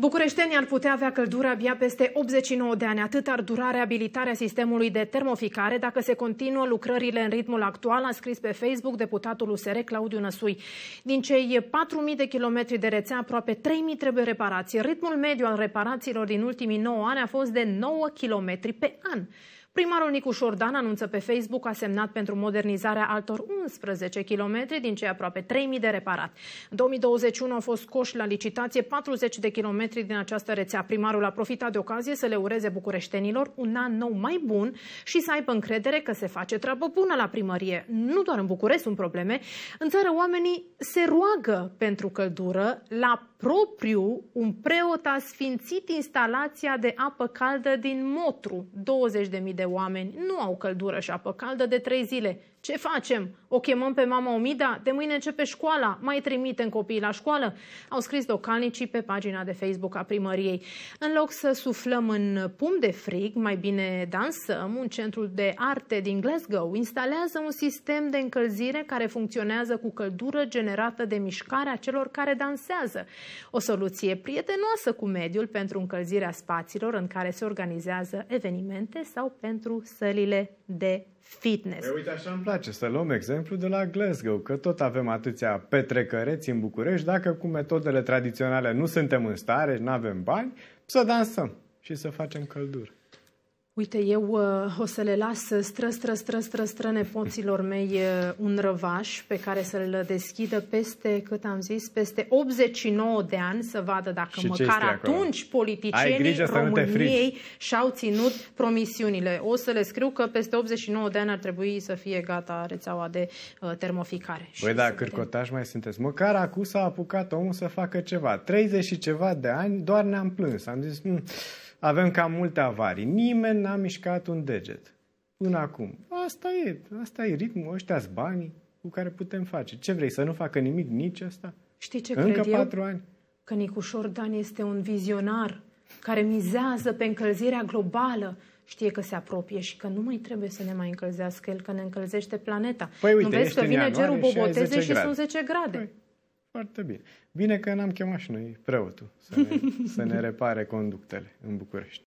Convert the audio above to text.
Bucureștenii ar putea avea căldură abia peste 89 de ani. Atât ar dura reabilitarea sistemului de termoficare dacă se continuă lucrările în ritmul actual, a scris pe Facebook deputatul USR Claudiu Năsui. Din cei 4.000 de kilometri de rețea, aproape 3.000 trebuie reparații. Ritmul mediu al reparațiilor din ultimii 9 ani a fost de 9 km pe an. Primarul Nicu Șordan anunță pe Facebook a semnat pentru modernizarea altor 11 km din cei aproape 3.000 de reparat. În 2021 au fost coși la licitație 40 de kilometri din această rețea. Primarul a profitat de ocazie să le ureze bucureștenilor un an nou mai bun și să aibă încredere că se face treabă bună la primărie. Nu doar în București sunt probleme, în țară oamenii se roagă pentru căldură la propriu, un preot a sfințit instalația de apă caldă din Motru, 20.000 de de oameni nu au căldură și apă caldă de trei zile. Ce facem? O chemăm pe mama Omida? De mâine începe școala. Mai trimitem copiii la școală? Au scris localnicii pe pagina de Facebook a primăriei. În loc să suflăm în pum de frig, mai bine dansăm, un centru de arte din Glasgow instalează un sistem de încălzire care funcționează cu căldură generată de mișcarea celor care dansează. O soluție prietenoasă cu mediul pentru încălzirea spațiilor în care se organizează evenimente sau pentru pentru sălile de fitness. E, păi uite, așa îmi place să luăm exemplu de la Glasgow, că tot avem atâția petrecăreți în București, dacă cu metodele tradiționale nu suntem în stare, nu avem bani, să dansăm și să facem căldură. Uite, eu o să le las stră, stră, stră, stră, stră nepoților mei un răvaș pe care să-l deschidă peste, cât am zis, peste 89 de ani să vadă dacă și măcar atunci acolo? politicienii României și-au ținut promisiunile. O să le scriu că peste 89 de ani ar trebui să fie gata rețeaua de termoficare. Păi da, cârcotaș mai sunteți. Măcar acum s-a apucat omul să facă ceva. 30 și ceva de ani doar ne-am plâns. Am zis... Mh, avem cam multe avarii. Nimeni n-a mișcat un deget până acum. Asta e, asta e ritmul, ăștia sunt banii cu care putem face. Ce vrei, să nu facă nimic nici asta? Știi ce Încă cred patru eu? ani? Că Nicușor Dan este un vizionar care mizează pe încălzirea globală, știe că se apropie și că nu mai trebuie să ne mai încălzească el, că ne încălzește planeta. Păi, uite, nu vezi că vine gerul boboteze și, și sunt 10 grade. Păi. Foarte bine. Bine că n-am chemat și noi preotul să ne, să ne repare conductele în București.